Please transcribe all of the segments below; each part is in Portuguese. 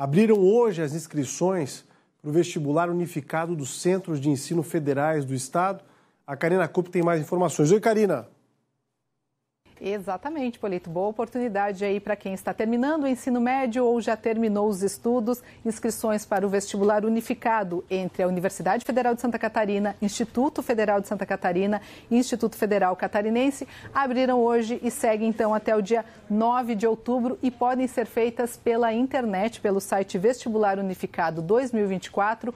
abriram hoje as inscrições para o vestibular unificado dos Centros de Ensino Federais do Estado. A Karina Cup tem mais informações. Oi, Karina. Exatamente, Polito. Boa oportunidade aí para quem está terminando o ensino médio ou já terminou os estudos. Inscrições para o vestibular unificado entre a Universidade Federal de Santa Catarina, Instituto Federal de Santa Catarina e Instituto Federal Catarinense abriram hoje e seguem então até o dia 9 de outubro e podem ser feitas pela internet, pelo site Vestibular Unificado 2024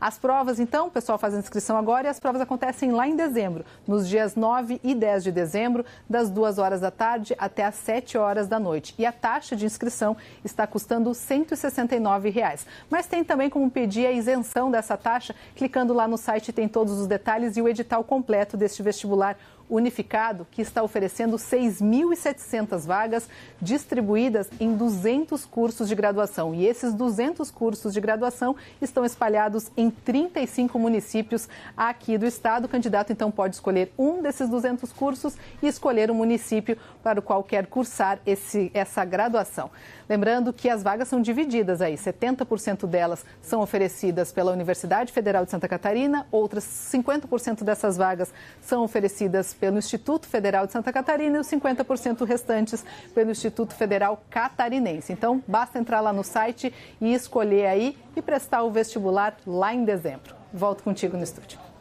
As provas, então, o pessoal faz a inscrição agora e as provas acontecem lá em dezembro, nos dias 9 9 e 10 de dezembro, das 2 horas da tarde até às 7 horas da noite. E a taxa de inscrição está custando R$ 169. Reais. Mas tem também como pedir a isenção dessa taxa, clicando lá no site tem todos os detalhes e o edital completo deste vestibular unificado que está oferecendo 6.700 vagas distribuídas em 200 cursos de graduação. E esses 200 cursos de graduação estão espalhados em 35 municípios aqui do estado. O candidato então pode escolher um desses 200 cursos e escolher o um município para o qual quer cursar esse, essa graduação. Lembrando que as vagas são divididas aí, 70% delas são oferecidas pela Universidade Federal de Santa Catarina, outras 50% dessas vagas são oferecidas pelo Instituto Federal de Santa Catarina e os 50% restantes pelo Instituto Federal Catarinense. Então, basta entrar lá no site e escolher aí e prestar o vestibular lá em dezembro. Volto contigo no estúdio.